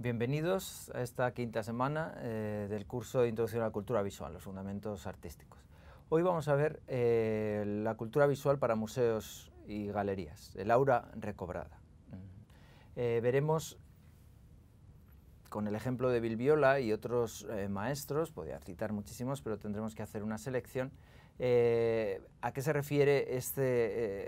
Bienvenidos a esta quinta semana eh, del curso de Introducción a la Cultura Visual, los fundamentos artísticos. Hoy vamos a ver eh, la cultura visual para museos y galerías, el aura recobrada. Mm. Eh, veremos con el ejemplo de Bilbiola y otros maestros, podría citar muchísimos, pero tendremos que hacer una selección eh, ¿A qué se refiere este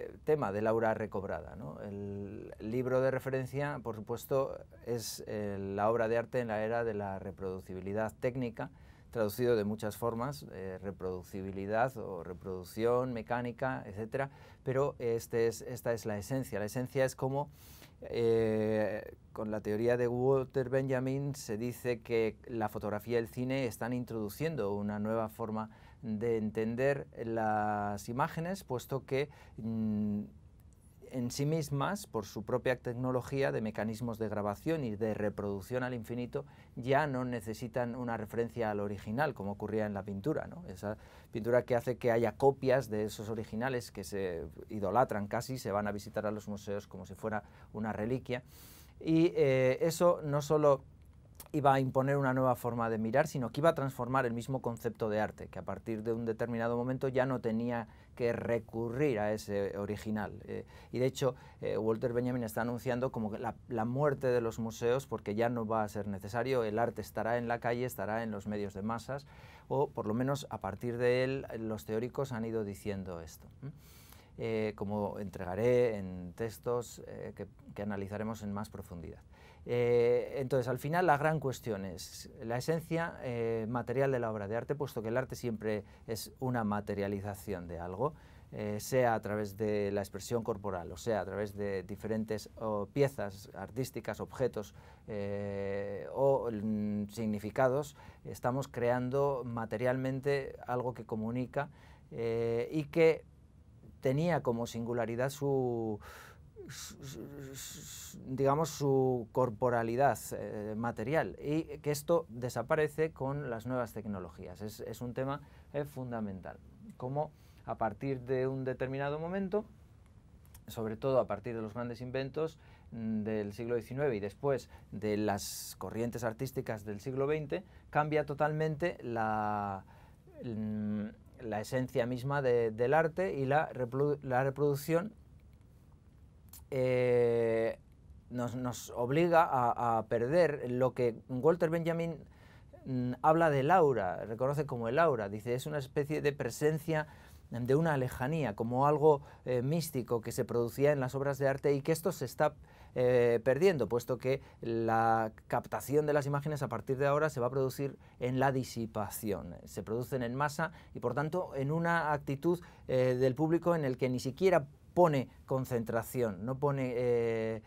eh, tema tema la obra recobrada? El libro de referencia, por supuesto, es eh, la obra de arte en la era de la reproducibilidad técnica, traducido de muchas formas, reproducibilidad o reproducción mecánica, etc. Pero este esta es la esencia. La esencia es como, con la teoría de Walter Benjamin, se dice que la fotografía y el cine están introduciendo una nueva forma de entender las imágenes, puesto que mm, en sí mismas, por su propia tecnología de mecanismos de grabación y de reproducción al infinito, ya no necesitan una referencia al original, como ocurría en la pintura. ¿no? Esa pintura que hace que haya copias de esos originales que se idolatran casi, se van a visitar a los museos como si fuera una reliquia. Y eh, eso no solo iba a imponer una nueva forma de mirar, sino que iba a transformar el mismo concepto de arte, que a partir de un determinado momento ya no tenía que recurrir a ese original. Eh, y de hecho, eh, Walter Benjamin está anunciando como la, la, muerte de los museos, porque ya no va a ser necesario, el arte estará en la calle, estará en los medios de masas, o por lo menos a partir de él los teóricos han ido diciendo esto. Eh, como entregaré en textos que analizaremos en más profundidad. Eh, entonces, al final, la gran cuestión es la esencia eh, material de la obra de arte, puesto que el arte siempre es una materialización de algo, eh, sea a través de la expresión corporal o sea a través de diferentes piezas artísticas, objetos o mm, significados, estamos creando materialmente algo que comunica y que tenía como singularidad su digamos, su corporalidad eh, material y que esto desaparece con las nuevas tecnologías. Es, un tema eh, fundamental. Cómo a partir de un determinado momento, sobre todo a partir de los grandes inventos mm, del siglo XIX y después de las corrientes artísticas del siglo XX, cambia totalmente la, mm, la esencia misma del arte y la, la reproducción eh, nos, obliga a, perder lo que Walter Benjamin mm, habla de laura reconoce como el aura, dice, es una especie de presencia de una lejanía, como algo eh, místico que se producía en las obras de arte y que esto se está eh, perdiendo, puesto que la captación de las imágenes a partir de ahora se va a producir en la disipación, se producen en masa y por tanto en una actitud del público en el que ni siquiera pone concentración, no pone, eh,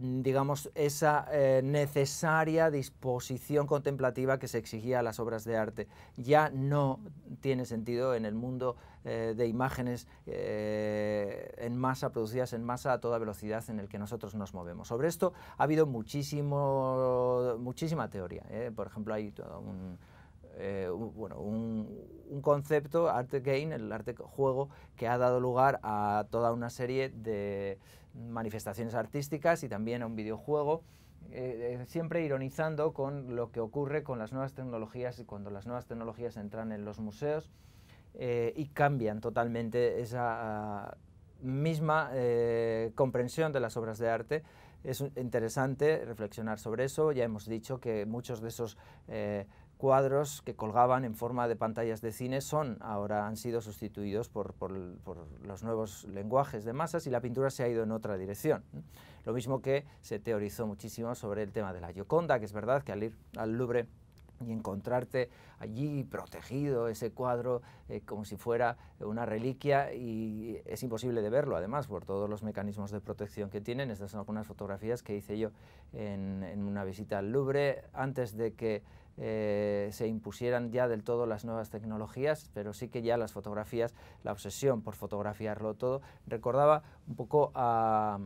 digamos, esa eh, necesaria disposición contemplativa que se exigía a las obras de arte. Ya no tiene sentido en el mundo eh, de imágenes en masa, producidas en masa a toda velocidad en el que nosotros nos movemos. Sobre esto ha habido muchísimo, muchísima teoría. Por ejemplo, hay un eh, un, bueno, un, concepto, arte game, el arte juego, que ha dado lugar a toda una serie de manifestaciones artísticas y también a un videojuego. Eh, eh, siempre ironizando con lo que ocurre con las nuevas tecnologías y cuando las nuevas tecnologías entran en los museos y cambian totalmente esa ah, misma comprensión de las obras de arte es interesante reflexionar sobre eso. Ya hemos dicho que muchos de esos cuadros que colgaban en forma de pantallas de cine son ahora han sido sustituidos por, los nuevos lenguajes de masas y la pintura se ha ido en otra dirección. Lo mismo que se teorizó muchísimo sobre el tema de la Gioconda, que es verdad que al ir al Louvre y encontrarte allí protegido ese cuadro eh, como si fuera una reliquia y es imposible de verlo además por todos los mecanismos de protección que tienen. Estas son algunas fotografías que hice yo en, en una visita al Louvre antes de que eh, se impusieran ya del todo las nuevas tecnologías, pero sí que ya las fotografías, la obsesión por fotografiarlo todo, recordaba un poco a,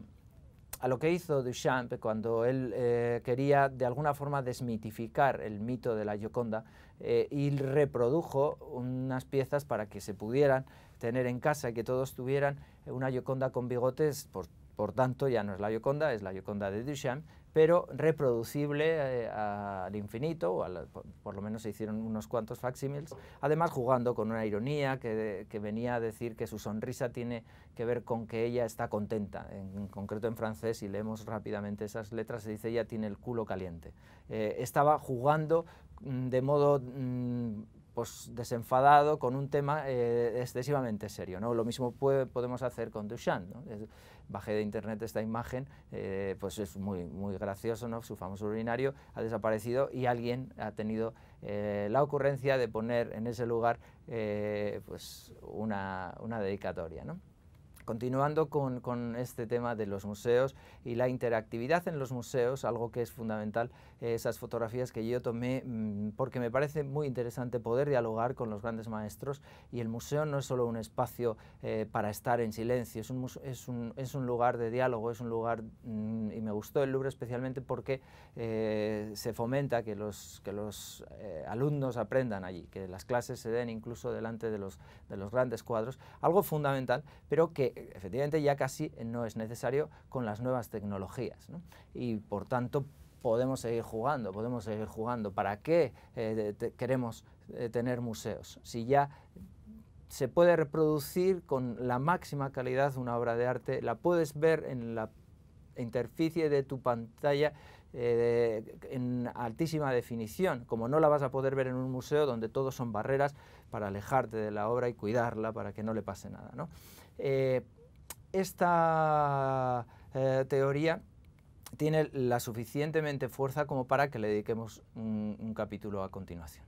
lo que hizo Duchamp cuando él eh, quería de alguna forma desmitificar el mito de la Gioconda eh, y reprodujo unas piezas para que se pudieran tener en casa y que todos tuvieran una Gioconda con bigotes, por, tanto ya no es la Gioconda, es la Gioconda de Duchamp, pero reproducible eh, al infinito, por, lo menos se hicieron unos cuantos facsimiles, además jugando con una ironía que, venía a decir que su sonrisa tiene que ver con que ella está contenta, en, concreto en francés, si leemos rápidamente esas letras, se dice ella tiene el culo caliente. Eh, estaba jugando mm, de modo mm, pues, desenfadado con un tema eh, excesivamente serio. ¿no? Lo mismo podemos hacer con Duchamp. ¿no? Bajé de internet esta imagen, eh, pues es muy, muy gracioso, ¿no? su famoso urinario ha desaparecido y alguien ha tenido eh, la ocurrencia de poner en ese lugar pues una, una dedicatoria. ¿no? Continuando con, este tema de los museos y la interactividad en los museos, algo que es fundamental, eh, esas fotografías que yo tomé, mm, porque me parece muy interesante poder dialogar con los grandes maestros y el museo no es solo un espacio eh, para estar en silencio, es un, lugar de diálogo, es un lugar, mm, y me gustó el Louvre especialmente porque eh, se fomenta que los, alumnos aprendan allí, que las clases se den incluso delante de los, de los grandes cuadros, algo fundamental, pero que efectivamente ya casi no es necesario con las nuevas tecnologías. Y por tanto podemos seguir jugando, podemos seguir jugando. ¿Para qué eh, queremos eh, tener museos? Si ya se puede reproducir con la máxima calidad una obra de arte, la puedes ver en la interficie de tu pantalla eh, en altísima definición, como no la vas a poder ver en un museo donde todo son barreras para alejarte de la obra y cuidarla para que no le pase nada. Eh, esta eh, teoría tiene la suficientemente fuerza como para que le dediquemos un capítulo a continuación.